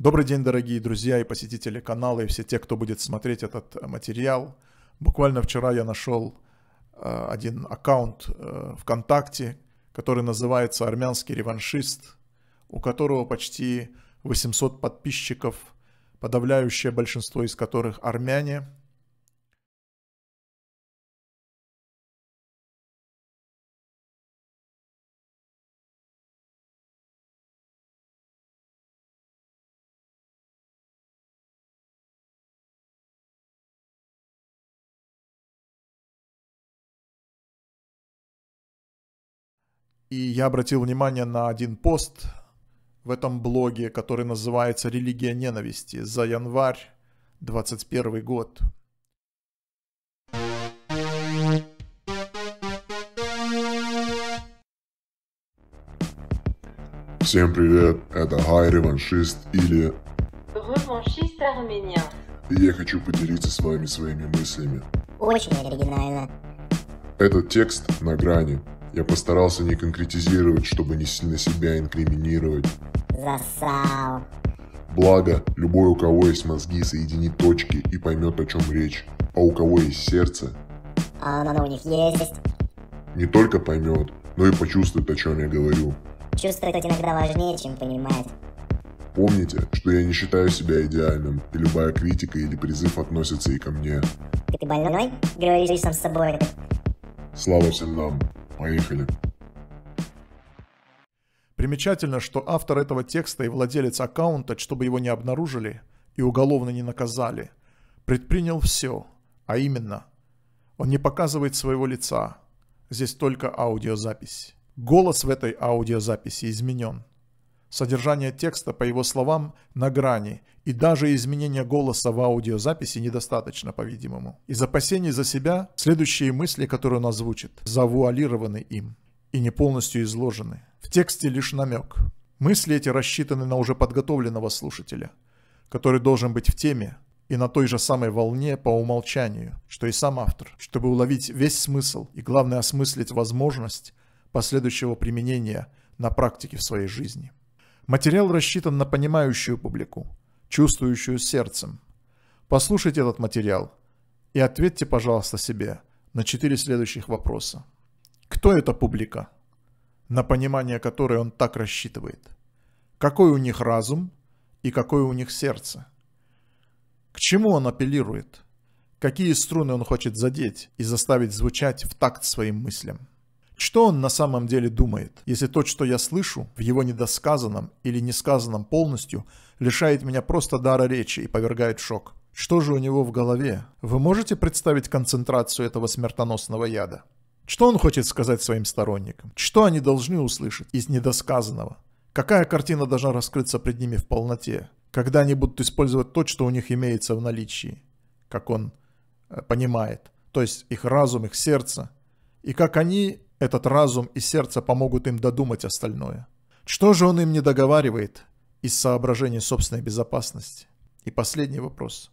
Добрый день, дорогие друзья и посетители канала, и все те, кто будет смотреть этот э, материал. Буквально вчера я нашел э, один аккаунт э, ВКонтакте, который называется «Армянский реваншист», у которого почти 800 подписчиков, подавляющее большинство из которых армяне – И я обратил внимание на один пост в этом блоге, который называется «Религия ненависти» за январь 21 год. Всем привет, это Хай Реваншист или... Реваншист Армения. И я хочу поделиться с вами своими мыслями. Очень оригинально. Этот текст на грани. Я постарался не конкретизировать, чтобы не сильно себя инкриминировать. Засал. Благо, любой, у кого есть мозги, соединит точки и поймет, о чем речь. А у кого есть сердце... А оно у них есть. Не только поймет, но и почувствует, о чем я говорю. Чувствовать иногда важнее, чем понимать. Помните, что я не считаю себя идеальным, и любая критика или призыв относится и ко мне. Ты больной? Говоришь сам с собой. Слава всем нам. Поехали. Примечательно, что автор этого текста и владелец аккаунта, чтобы его не обнаружили и уголовно не наказали, предпринял все, а именно, он не показывает своего лица, здесь только аудиозапись. Голос в этой аудиозаписи изменен. Содержание текста, по его словам, на грани, и даже изменения голоса в аудиозаписи недостаточно, по-видимому. Из опасений за себя следующие мысли, которые он озвучит, завуалированы им и не полностью изложены. В тексте лишь намек. Мысли эти рассчитаны на уже подготовленного слушателя, который должен быть в теме и на той же самой волне по умолчанию, что и сам автор, чтобы уловить весь смысл и, главное, осмыслить возможность последующего применения на практике в своей жизни. Материал рассчитан на понимающую публику, чувствующую сердцем. Послушайте этот материал и ответьте, пожалуйста, себе на четыре следующих вопроса. Кто эта публика, на понимание которой он так рассчитывает? Какой у них разум и какое у них сердце? К чему он апеллирует? Какие струны он хочет задеть и заставить звучать в такт своим мыслям? Что он на самом деле думает, если то, что я слышу, в его недосказанном или несказанном полностью, лишает меня просто дара речи и повергает в шок? Что же у него в голове? Вы можете представить концентрацию этого смертоносного яда? Что он хочет сказать своим сторонникам? Что они должны услышать из недосказанного? Какая картина должна раскрыться пред ними в полноте? Когда они будут использовать то, что у них имеется в наличии, как он э, понимает, то есть их разум, их сердце, и как они этот разум и сердце помогут им додумать остальное. Что же он им не договаривает из соображений собственной безопасности? И последний вопрос.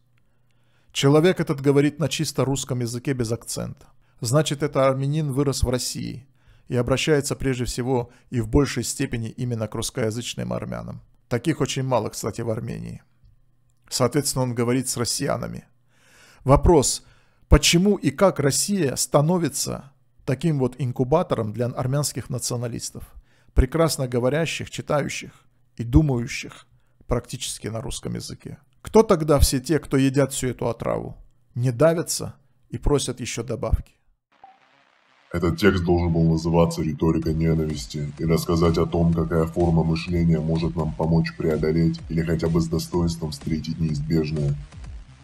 Человек этот говорит на чисто русском языке без акцента. Значит, это армянин вырос в России и обращается прежде всего и в большей степени именно к русскоязычным армянам. Таких очень мало, кстати, в Армении. Соответственно, он говорит с россиянами. Вопрос, почему и как Россия становится таким вот инкубатором для армянских националистов, прекрасно говорящих, читающих и думающих практически на русском языке. Кто тогда все те, кто едят всю эту отраву? Не давятся и просят еще добавки. Этот текст должен был называться «Риторика ненависти» и рассказать о том, какая форма мышления может нам помочь преодолеть или хотя бы с достоинством встретить неизбежное.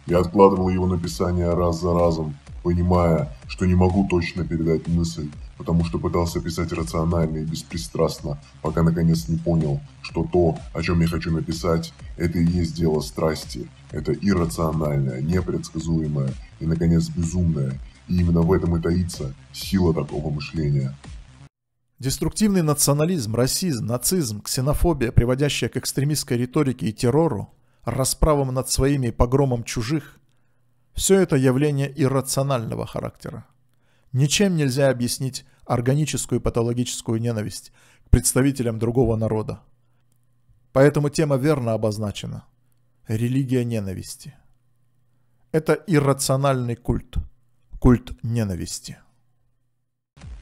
Я откладывал его написание раз за разом, понимая, что не могу точно передать мысль, потому что пытался писать рационально и беспристрастно, пока наконец не понял, что то, о чем я хочу написать, это и есть дело страсти, это иррациональное, непредсказуемое и, наконец, безумное, и именно в этом и таится сила такого мышления. Деструктивный национализм, расизм, нацизм, ксенофобия, приводящая к экстремистской риторике и террору, расправам над своими и погромом чужих – все это явление иррационального характера. Ничем нельзя объяснить органическую патологическую ненависть к представителям другого народа. Поэтому тема верно обозначена. Религия ненависти. Это иррациональный культ. Культ ненависти.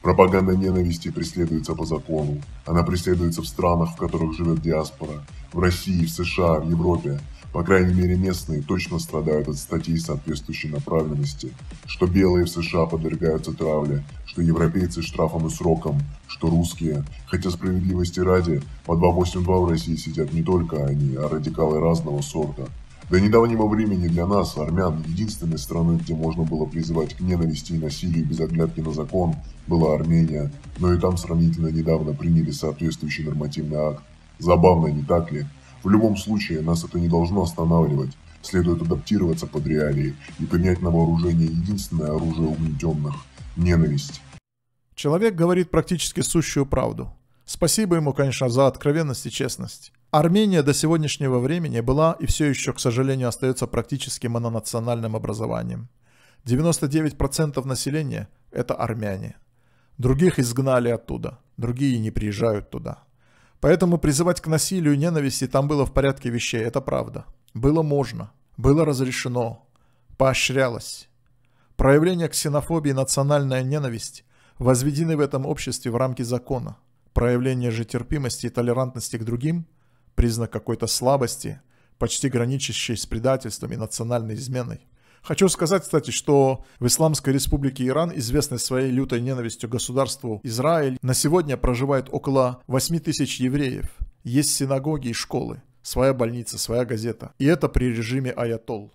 Пропаганда ненависти преследуется по закону. Она преследуется в странах, в которых живет диаспора. В России, в США, в Европе, по крайней мере, местные точно страдают от статей соответствующей направленности, что белые в США подвергаются травле, что европейцы штрафом и срокам, что русские, хотя справедливости ради, по 282 в России сидят не только они, а радикалы разного сорта. До недавнего времени для нас, армян, единственной страной, где можно было призывать к ненависти и насилию без оглядки на закон, была Армения, но и там сравнительно недавно приняли соответствующий нормативный акт. Забавно, не так ли? В любом случае, нас это не должно останавливать. Следует адаптироваться под реалии и принять на вооружение единственное оружие угнетенных – ненависть. Человек говорит практически сущую правду. Спасибо ему, конечно, за откровенность и честность. Армения до сегодняшнего времени была и все еще, к сожалению, остается практически мононациональным образованием. 99% населения – это армяне. Других изгнали оттуда, другие не приезжают туда. Поэтому призывать к насилию и ненависти там было в порядке вещей, это правда. Было можно, было разрешено, поощрялось. Проявления ксенофобии и национальная ненависть возведены в этом обществе в рамки закона. Проявление же терпимости и толерантности к другим – признак какой-то слабости, почти граничащей с предательством и национальной изменой. Хочу сказать, кстати, что в Исламской Республике Иран, известной своей лютой ненавистью государству Израиль, на сегодня проживает около 8 тысяч евреев. Есть синагоги и школы, своя больница, своя газета. И это при режиме аятолл.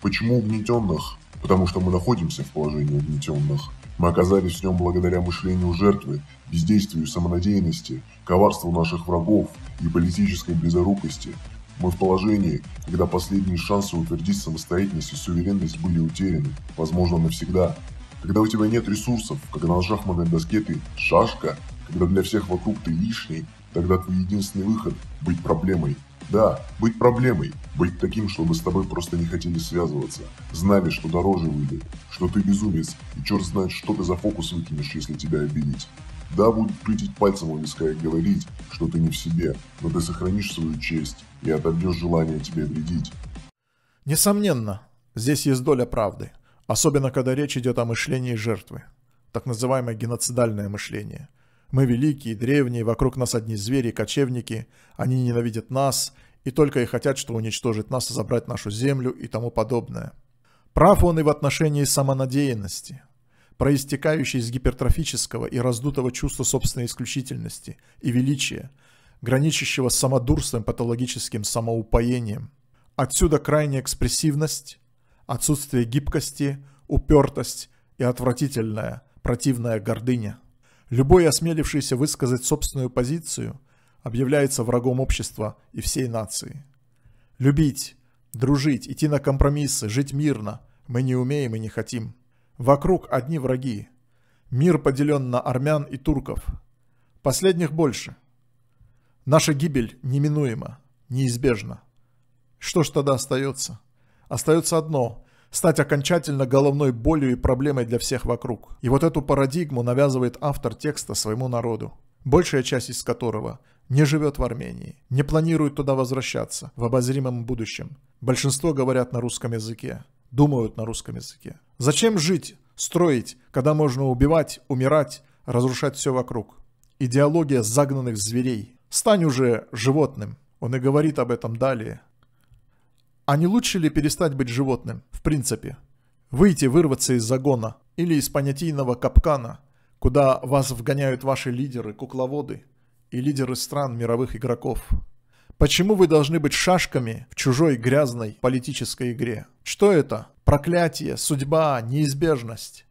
Почему угнетенных? Потому что мы находимся в положении угнетенных. Мы оказались в нем благодаря мышлению жертвы, бездействию самонадеянности, коварству наших врагов и политической близорукости – мы в положении, когда последние шансы утвердить самостоятельность и суверенность были утеряны, возможно, навсегда. Когда у тебя нет ресурсов, когда на шахматной доске ты шашка, когда для всех вокруг ты лишний, тогда твой единственный выход – быть проблемой. Да, быть проблемой, быть таким, чтобы с тобой просто не хотели связываться, знали, что дороже выйдет, что ты безумец, и черт знает, что ты за фокус выкинешь, если тебя обидеть. Да, будут крутить пальцем у виска и говорить, что ты не в себе, но ты сохранишь свою честь и отобьешь желание тебе вредить. Несомненно, здесь есть доля правды, особенно когда речь идет о мышлении жертвы, так называемое геноцидальное мышление. Мы великие, древние, вокруг нас одни звери, кочевники, они ненавидят нас и только и хотят, что уничтожить нас, забрать нашу землю и тому подобное. Прав он и в отношении самонадеянности – проистекающий из гипертрофического и раздутого чувства собственной исключительности и величия, граничащего с самодурством патологическим самоупоением. Отсюда крайняя экспрессивность, отсутствие гибкости, упертость и отвратительная, противная гордыня. Любой осмелившийся высказать собственную позицию объявляется врагом общества и всей нации. Любить, дружить, идти на компромиссы, жить мирно мы не умеем и не хотим. Вокруг одни враги. Мир поделен на армян и турков. Последних больше. Наша гибель неминуема, неизбежна. Что ж тогда остается? Остается одно – стать окончательно головной болью и проблемой для всех вокруг. И вот эту парадигму навязывает автор текста своему народу, большая часть из которого не живет в Армении, не планирует туда возвращаться в обозримом будущем. Большинство говорят на русском языке, думают на русском языке. Зачем жить, строить, когда можно убивать, умирать, разрушать все вокруг? Идеология загнанных зверей. Стань уже животным. Он и говорит об этом далее. А не лучше ли перестать быть животным, в принципе? Выйти, вырваться из загона или из понятийного капкана, куда вас вгоняют ваши лидеры, кукловоды и лидеры стран мировых игроков. Почему вы должны быть шашками в чужой грязной политической игре? Что это? проклятие, судьба, неизбежность.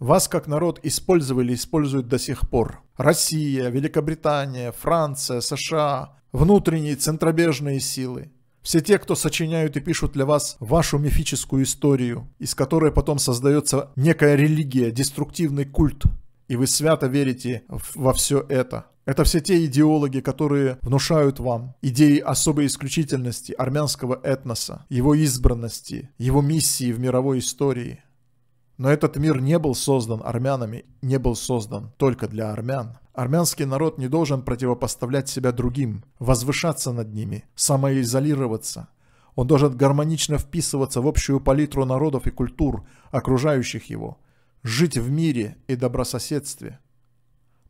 Вас как народ использовали и используют до сих пор. Россия, Великобритания, Франция, США, внутренние центробежные силы. Все те, кто сочиняют и пишут для вас вашу мифическую историю, из которой потом создается некая религия, деструктивный культ – и вы свято верите во все это. Это все те идеологи, которые внушают вам идеи особой исключительности армянского этноса, его избранности, его миссии в мировой истории. Но этот мир не был создан армянами, не был создан только для армян. Армянский народ не должен противопоставлять себя другим, возвышаться над ними, самоизолироваться. Он должен гармонично вписываться в общую палитру народов и культур, окружающих его – жить в мире и добрососедстве.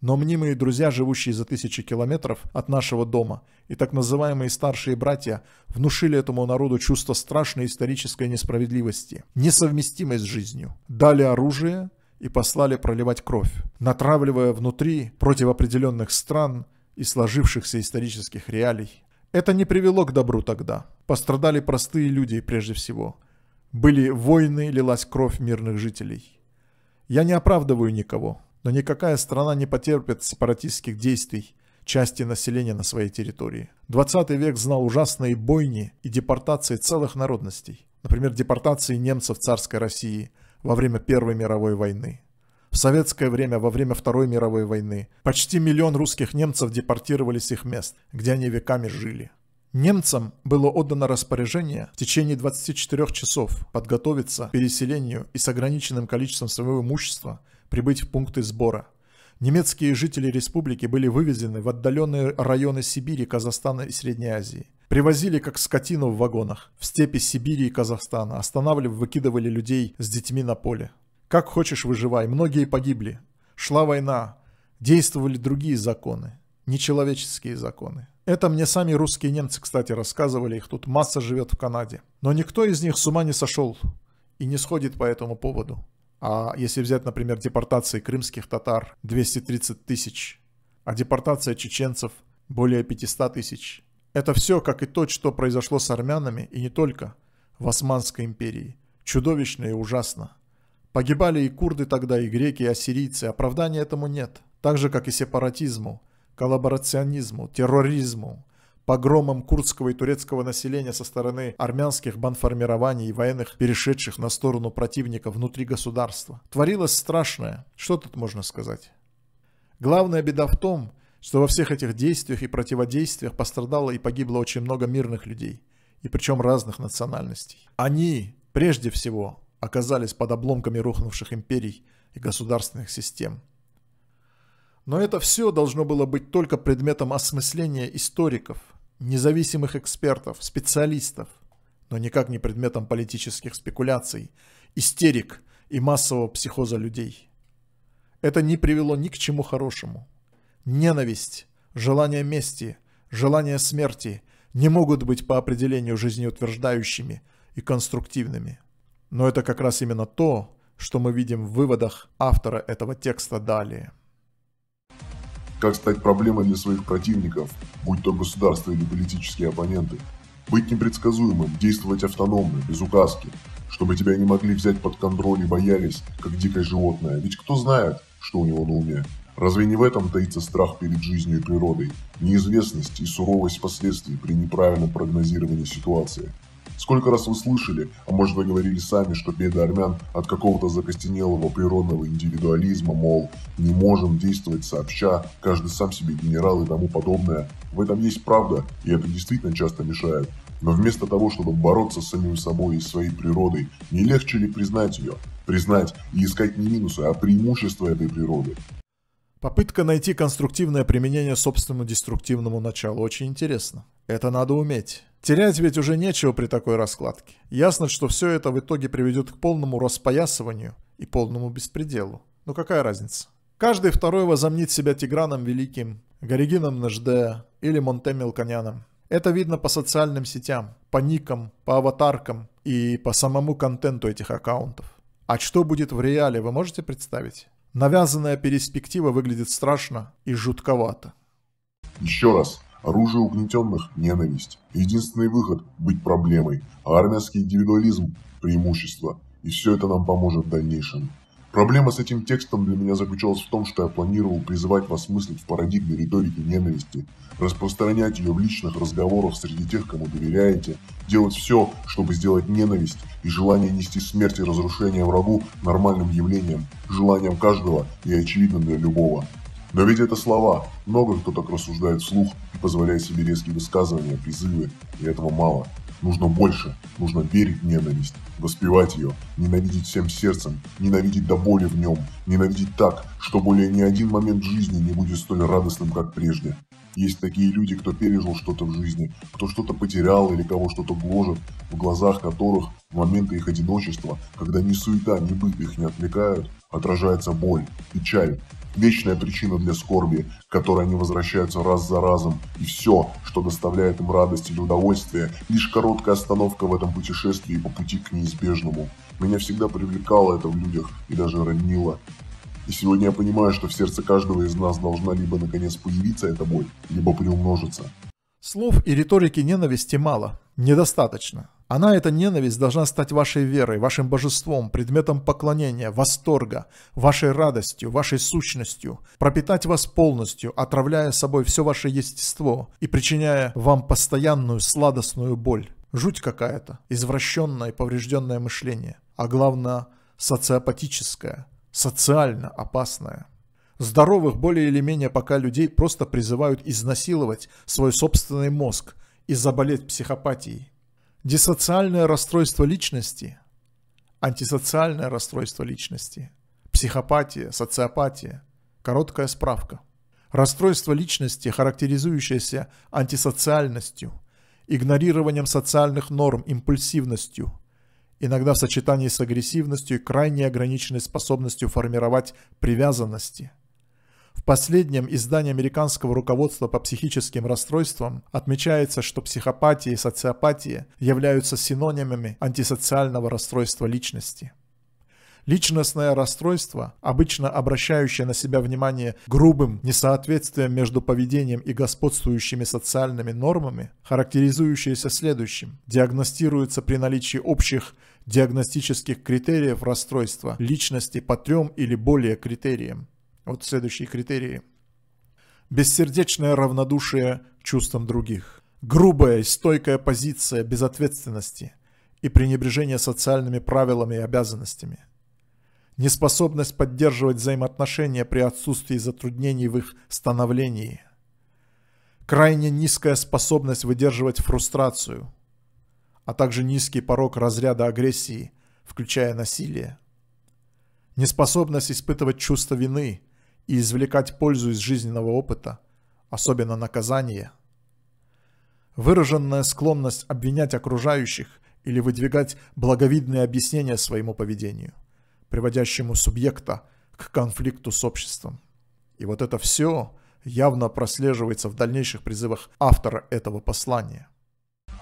Но мнимые друзья, живущие за тысячи километров от нашего дома, и так называемые старшие братья внушили этому народу чувство страшной исторической несправедливости, несовместимой с жизнью, дали оружие и послали проливать кровь, натравливая внутри против определенных стран и сложившихся исторических реалий. Это не привело к добру тогда. Пострадали простые люди прежде всего. Были войны, лилась кровь мирных жителей. Я не оправдываю никого, но никакая страна не потерпит сепаратистских действий части населения на своей территории. 20 век знал ужасные бойни и депортации целых народностей. Например, депортации немцев царской России во время Первой мировой войны. В советское время, во время Второй мировой войны, почти миллион русских немцев депортировали с их мест, где они веками жили. Немцам было отдано распоряжение в течение 24 часов подготовиться к переселению и с ограниченным количеством своего имущества прибыть в пункты сбора. Немецкие жители республики были вывезены в отдаленные районы Сибири, Казахстана и Средней Азии. Привозили как скотину в вагонах, в степи Сибири и Казахстана, останавливали, выкидывали людей с детьми на поле. Как хочешь выживай, многие погибли. Шла война, действовали другие законы, нечеловеческие законы. Это мне сами русские немцы, кстати, рассказывали, их тут масса живет в Канаде. Но никто из них с ума не сошел и не сходит по этому поводу. А если взять, например, депортации крымских татар 230 тысяч, а депортация чеченцев более 500 тысяч. Это все, как и то, что произошло с армянами, и не только, в Османской империи. Чудовищно и ужасно. Погибали и курды тогда, и греки, и ассирийцы. Оправдания этому нет. Так же, как и сепаратизму коллаборационизму, терроризму, погромам курдского и турецкого населения со стороны армянских банформирований и военных, перешедших на сторону противника внутри государства. Творилось страшное. Что тут можно сказать? Главная беда в том, что во всех этих действиях и противодействиях пострадало и погибло очень много мирных людей, и причем разных национальностей. Они, прежде всего, оказались под обломками рухнувших империй и государственных систем – но это все должно было быть только предметом осмысления историков, независимых экспертов, специалистов, но никак не предметом политических спекуляций, истерик и массового психоза людей. Это не привело ни к чему хорошему. Ненависть, желание мести, желание смерти не могут быть по определению жизнеутверждающими и конструктивными. Но это как раз именно то, что мы видим в выводах автора этого текста далее как стать проблемой для своих противников, будь то государство или политические оппоненты. Быть непредсказуемым, действовать автономно, без указки, чтобы тебя не могли взять под контроль и боялись, как дикое животное, ведь кто знает, что у него на уме. Разве не в этом таится страх перед жизнью и природой, неизвестность и суровость последствий при неправильном прогнозировании ситуации? Сколько раз вы слышали, а может вы говорили сами, что беды армян от какого-то закостенелого природного индивидуализма, мол, не можем действовать сообща, каждый сам себе генерал и тому подобное. В этом есть правда, и это действительно часто мешает. Но вместо того, чтобы бороться с самим собой и своей природой, не легче ли признать ее? Признать и искать не минусы, а преимущества этой природы. Попытка найти конструктивное применение собственному деструктивному началу очень интересна. Это надо уметь. Терять ведь уже нечего при такой раскладке. Ясно, что все это в итоге приведет к полному распоясыванию и полному беспределу. Но какая разница? Каждый второй возомнит себя Тиграном Великим, Горигином Нежде или Монте Мелконяном. Это видно по социальным сетям, по никам, по аватаркам и по самому контенту этих аккаунтов. А что будет в реале, вы можете представить? Навязанная перспектива выглядит страшно и жутковато. Еще раз, Оружие угнетенных – ненависть. Единственный выход – быть проблемой. А армянский индивидуализм – преимущество. И все это нам поможет в дальнейшем. Проблема с этим текстом для меня заключалась в том, что я планировал призывать вас мыслить в парадигме риторики ненависти, распространять ее в личных разговорах среди тех, кому доверяете, делать все, чтобы сделать ненависть и желание нести смерть и разрушение врагу нормальным явлением, желанием каждого и очевидным для любого но ведь это слова. Много кто так рассуждает вслух, позволяя себе резкие высказывания, призывы, и этого мало. Нужно больше. Нужно верить в ненависть, воспевать ее, ненавидеть всем сердцем, ненавидеть до боли в нем, ненавидеть так, что более ни один момент жизни не будет столь радостным, как прежде. Есть такие люди, кто пережил что-то в жизни, кто что-то потерял или кого что-то гложет, в глазах которых в моменты их одиночества, когда ни суета, ни быт их не отвлекают, отражается боль, печаль, вечная причина для скорби, к которой они возвращаются раз за разом, и все, что доставляет им радость или удовольствие, лишь короткая остановка в этом путешествии по пути к неизбежному. Меня всегда привлекало это в людях и даже ранило. И сегодня я понимаю, что в сердце каждого из нас должна либо наконец появиться эта боль, либо приумножиться. Слов и риторики ненависти мало, недостаточно. Она, эта ненависть, должна стать вашей верой, вашим божеством, предметом поклонения, восторга, вашей радостью, вашей сущностью, пропитать вас полностью, отравляя собой все ваше естество и причиняя вам постоянную сладостную боль. Жуть какая-то, извращенное и поврежденное мышление, а главное, социопатическое, социально опасное. Здоровых более или менее пока людей просто призывают изнасиловать свой собственный мозг и заболеть психопатией диссоциальное расстройство личности, антисоциальное расстройство личности, психопатия, социопатия. Короткая справка. Расстройство личности, характеризующееся антисоциальностью, игнорированием социальных норм, импульсивностью, иногда в сочетании с агрессивностью и крайне ограниченной способностью формировать привязанности – в последнем издании американского руководства по психическим расстройствам отмечается, что психопатия и социопатия являются синонимами антисоциального расстройства личности. Личностное расстройство, обычно обращающее на себя внимание грубым несоответствием между поведением и господствующими социальными нормами, характеризующееся следующим, диагностируется при наличии общих диагностических критериев расстройства личности по трем или более критериям. Вот следующие критерии. Бессердечное равнодушие чувствам других. Грубая и стойкая позиция безответственности и пренебрежение социальными правилами и обязанностями. Неспособность поддерживать взаимоотношения при отсутствии затруднений в их становлении. Крайне низкая способность выдерживать фрустрацию, а также низкий порог разряда агрессии, включая насилие. Неспособность испытывать чувство вины – и извлекать пользу из жизненного опыта, особенно наказания. Выраженная склонность обвинять окружающих или выдвигать благовидные объяснения своему поведению, приводящему субъекта к конфликту с обществом. И вот это все явно прослеживается в дальнейших призывах автора этого послания –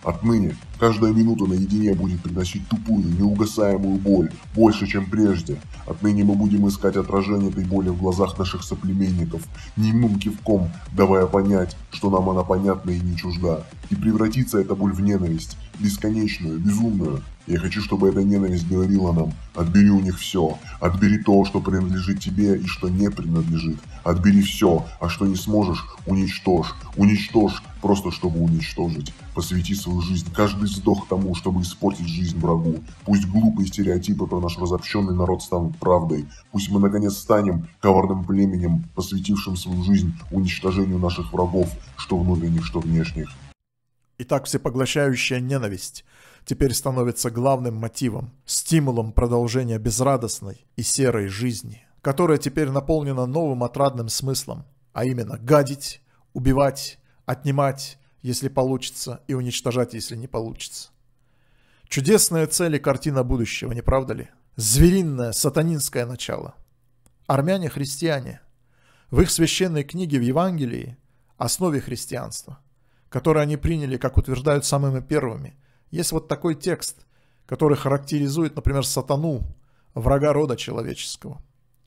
Отныне каждая минута наедине будет приносить тупую, неугасаемую боль, больше, чем прежде. Отныне мы будем искать отражение этой боли в глазах наших соплеменников, немым кивком давая понять, что нам она понятна и не чужда. И превратится эта боль в ненависть, бесконечную, безумную. Я хочу, чтобы эта ненависть говорила нам, отбери у них все, отбери то, что принадлежит тебе и что не принадлежит, отбери все, а что не сможешь, уничтожь, уничтожь, просто чтобы уничтожить. Посвяти свою жизнь, каждый вздох тому, чтобы испортить жизнь врагу. Пусть глупые стереотипы про наш разобщенный народ станут правдой. Пусть мы наконец станем коварным племенем, посвятившим свою жизнь уничтожению наших врагов, что внутренних, а что внешних. И так всепоглощающая ненависть теперь становится главным мотивом, стимулом продолжения безрадостной и серой жизни, которая теперь наполнена новым отрадным смыслом, а именно гадить, убивать, отнимать, если получится, и уничтожать, если не получится. Чудесная цель и картина будущего, не правда ли? Звериное, сатанинское начало. Армяне-христиане. В их священной книге в Евангелии – основе христианства – которые они приняли, как утверждают, самыми первыми. Есть вот такой текст, который характеризует, например, сатану, врага рода человеческого.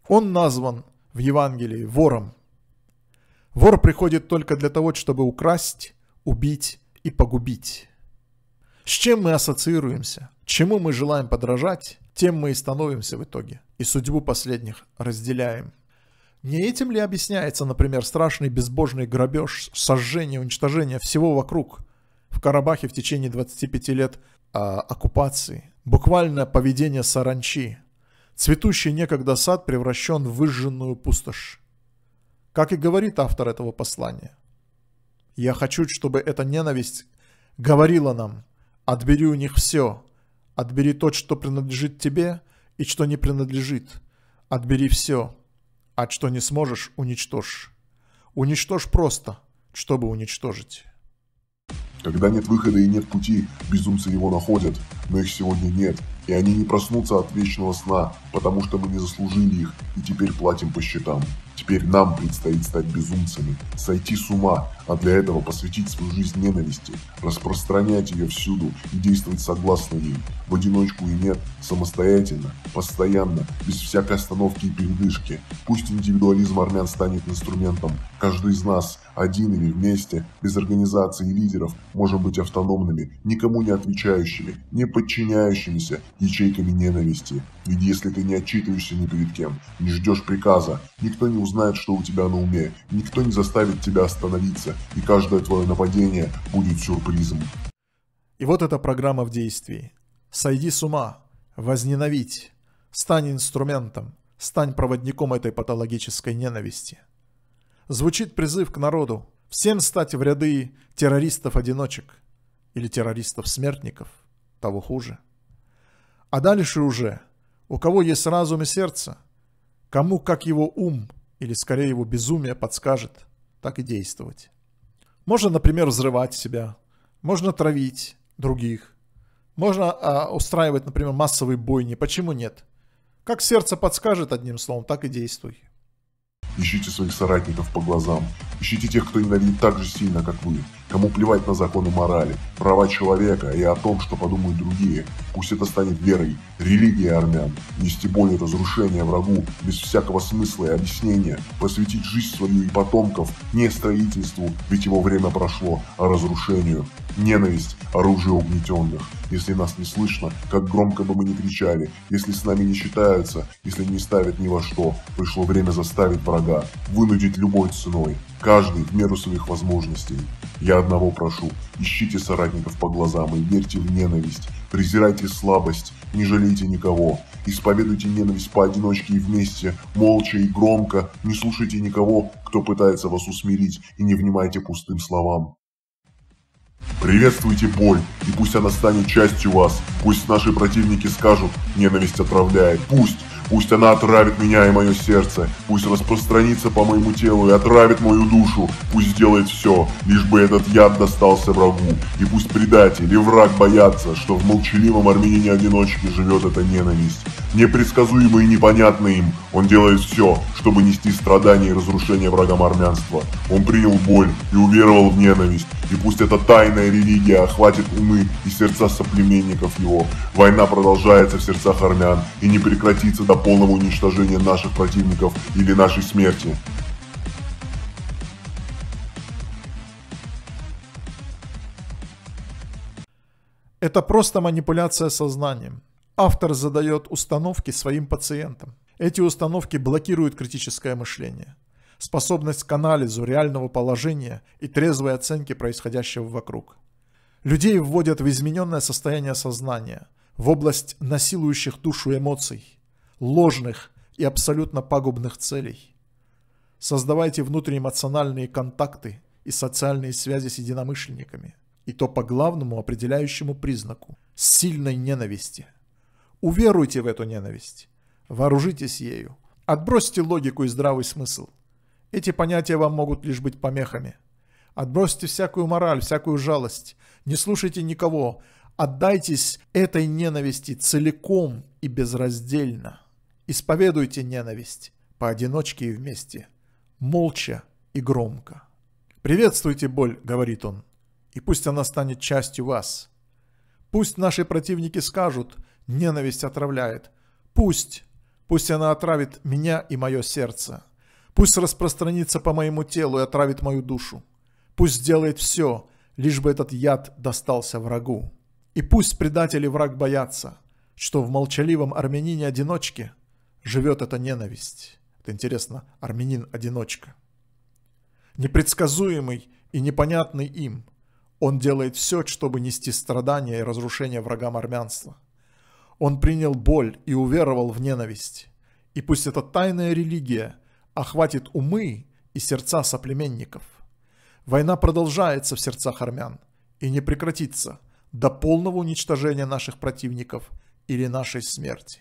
Он назван в Евангелии вором. Вор приходит только для того, чтобы украсть, убить и погубить. С чем мы ассоциируемся, чему мы желаем подражать, тем мы и становимся в итоге, и судьбу последних разделяем. Не этим ли объясняется, например, страшный безбожный грабеж, сожжение, уничтожение всего вокруг в Карабахе в течение 25 лет э, оккупации? Буквально поведение саранчи. Цветущий некогда сад превращен в выжженную пустошь. Как и говорит автор этого послания. Я хочу, чтобы эта ненависть говорила нам, отбери у них все, отбери то, что принадлежит тебе и что не принадлежит, отбери все, а что не сможешь, уничтожь. Уничтожь просто, чтобы уничтожить. Когда нет выхода и нет пути, безумцы его находят, но их сегодня нет, и они не проснутся от вечного сна, потому что мы не заслужили их и теперь платим по счетам. Теперь нам предстоит стать безумцами, сойти с ума, а для этого посвятить свою жизнь ненависти, распространять ее всюду и действовать согласно ей, в одиночку и нет, самостоятельно, постоянно, без всякой остановки и передышки. Пусть индивидуализм армян станет инструментом. Каждый из нас, один или вместе, без организации и лидеров, можем быть автономными, никому не отвечающими, не подчиняющимися ячейками ненависти. Ведь если ты не отчитываешься ни перед кем, не ждешь приказа, никто не узнает, что у тебя на уме, никто не заставит тебя остановиться, и каждое твое нападение будет сюрпризом. И вот эта программа в действии. Сойди с ума, возненавидь, стань инструментом, стань проводником этой патологической ненависти. Звучит призыв к народу, всем стать в ряды террористов-одиночек или террористов-смертников, того хуже. А дальше уже, у кого есть разум и сердце, кому как его ум или скорее его безумие подскажет, так и действовать. Можно, например, взрывать себя, можно травить других, можно а, устраивать, например, массовые бойни. Почему нет? Как сердце подскажет одним словом, так и действуй. Ищите своих соратников по глазам. Ищите тех, кто ненавидит так же сильно, как вы. Кому плевать на законы морали, права человека и о том, что подумают другие. Пусть это станет верой, религией армян. Нести боль и разрушение врагу без всякого смысла и объяснения. Посвятить жизнь свою и потомков не строительству, ведь его время прошло, а разрушению. Ненависть – оружие угнетенных. Если нас не слышно, как громко бы мы ни кричали, если с нами не считаются, если не ставят ни во что, пришло время заставить врага, вынудить любой ценой, каждый в меру своих возможностей. Я одного прошу, ищите соратников по глазам и верьте в ненависть, презирайте слабость, не жалейте никого, исповедуйте ненависть поодиночке и вместе, молча и громко, не слушайте никого, кто пытается вас усмирить, и не внимайте пустым словам. Приветствуйте боль, и пусть она станет частью вас. Пусть наши противники скажут, ненависть отравляет. Пусть, пусть она отравит меня и мое сердце. Пусть распространится по моему телу и отравит мою душу. Пусть сделает все, лишь бы этот яд достался врагу. И пусть предатель и враг боятся, что в молчаливом армянине-одиночке живет эта ненависть. Непредсказуемый и непонятный им, он делает все, чтобы нести страдания и разрушение врагам армянства. Он принял боль и уверовал в ненависть. И пусть это тайна тайная религия охватит умы и сердца соплеменников его. Война продолжается в сердцах армян и не прекратится до полного уничтожения наших противников или нашей смерти. Это просто манипуляция сознанием. Автор задает установки своим пациентам. Эти установки блокируют критическое мышление способность к анализу реального положения и трезвой оценке происходящего вокруг. Людей вводят в измененное состояние сознания, в область насилующих душу эмоций, ложных и абсолютно пагубных целей. Создавайте внутренние внутриэмоциональные контакты и социальные связи с единомышленниками, и то по главному определяющему признаку – сильной ненависти. Уверуйте в эту ненависть, вооружитесь ею, отбросьте логику и здравый смысл, эти понятия вам могут лишь быть помехами. Отбросьте всякую мораль, всякую жалость. Не слушайте никого. Отдайтесь этой ненависти целиком и безраздельно. Исповедуйте ненависть поодиночке и вместе, молча и громко. «Приветствуйте боль», — говорит он, — «и пусть она станет частью вас. Пусть наши противники скажут, ненависть отравляет. Пусть, пусть она отравит меня и мое сердце, Пусть распространится по моему телу и отравит мою душу. Пусть сделает все, лишь бы этот яд достался врагу. И пусть предатели враг боятся, что в молчаливом армянине-одиночке живет эта ненависть. Это интересно, армянин-одиночка. Непредсказуемый и непонятный им, он делает все, чтобы нести страдания и разрушение врагам армянства. Он принял боль и уверовал в ненависть. И пусть эта тайная религия – охватит умы и сердца соплеменников. Война продолжается в сердцах армян и не прекратится до полного уничтожения наших противников или нашей смерти.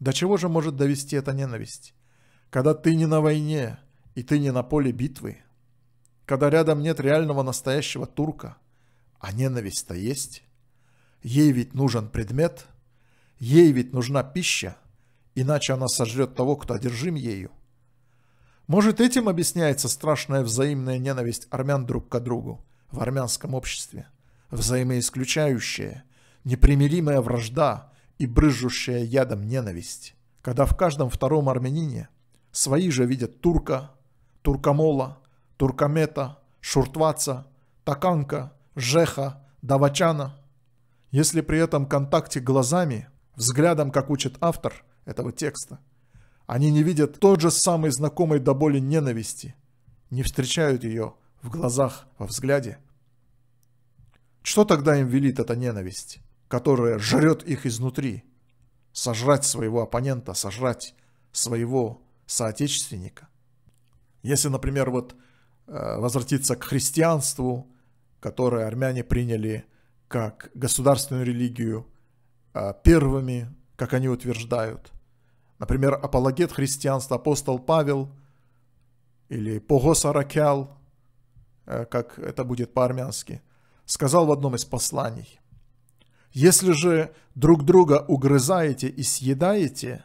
До чего же может довести эта ненависть? Когда ты не на войне, и ты не на поле битвы. Когда рядом нет реального настоящего турка, а ненависть-то есть. Ей ведь нужен предмет, ей ведь нужна пища – иначе она сожрет того, кто одержим ею. Может, этим объясняется страшная взаимная ненависть армян друг к другу в армянском обществе, взаимоисключающая, непримиримая вражда и брызжущая ядом ненависть, когда в каждом втором армянине свои же видят турка, туркомола, туркомета, шуртваца, таканка, жеха, давачана. Если при этом контакте глазами, взглядом, как учит автор – этого текста. Они не видят тот же самый знакомый до боли ненависти, не встречают ее в глазах, во взгляде. Что тогда им велит эта ненависть, которая жрет их изнутри? Сожрать своего оппонента, сожрать своего соотечественника. Если, например, вот э, возвратиться к христианству, которое армяне приняли как государственную религию э, первыми, как они утверждают – Например, апологет христианства апостол Павел или Погосаракял, э, как это будет по-армянски, сказал в одном из посланий. «Если же друг друга угрызаете и съедаете,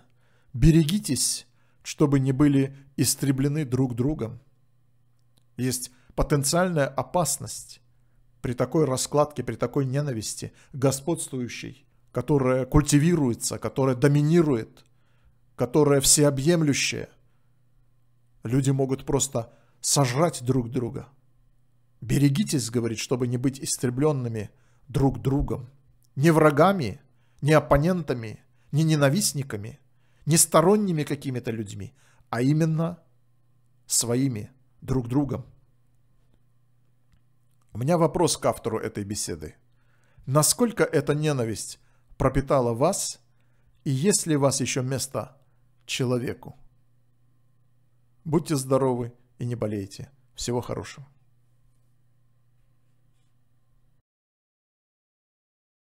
берегитесь, чтобы не были истреблены друг другом». Есть потенциальная опасность при такой раскладке, при такой ненависти, господствующей, которая культивируется, которая доминирует – которое всеобъемлющее. Люди могут просто сожрать друг друга. Берегитесь, говорит, чтобы не быть истребленными друг другом. Не врагами, не оппонентами, не ненавистниками, не сторонними какими-то людьми, а именно своими друг другом. У меня вопрос к автору этой беседы. Насколько эта ненависть пропитала вас, и есть ли у вас еще место человеку. Будьте здоровы и не болейте. Всего хорошего.